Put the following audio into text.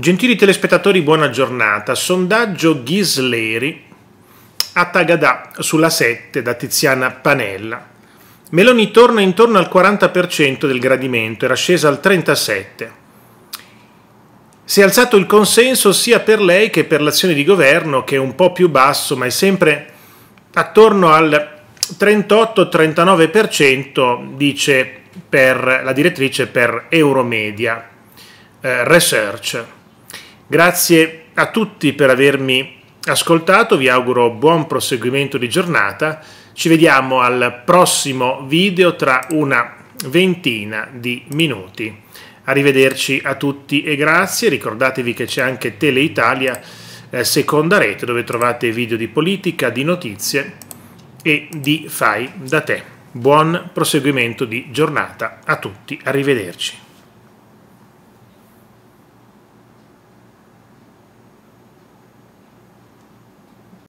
Gentili telespettatori, buona giornata. Sondaggio Ghisleri a Tagadà sulla 7 da Tiziana Panella. Meloni torna intorno al 40% del gradimento, era scesa al 37%. Si è alzato il consenso sia per lei che per l'azione di governo, che è un po' più basso, ma è sempre attorno al 38-39%, dice per la direttrice per Euromedia eh, Research. Grazie a tutti per avermi ascoltato, vi auguro buon proseguimento di giornata, ci vediamo al prossimo video tra una ventina di minuti. Arrivederci a tutti e grazie, ricordatevi che c'è anche Tele Italia, eh, seconda rete, dove trovate video di politica, di notizie e di fai da te. Buon proseguimento di giornata a tutti, arrivederci.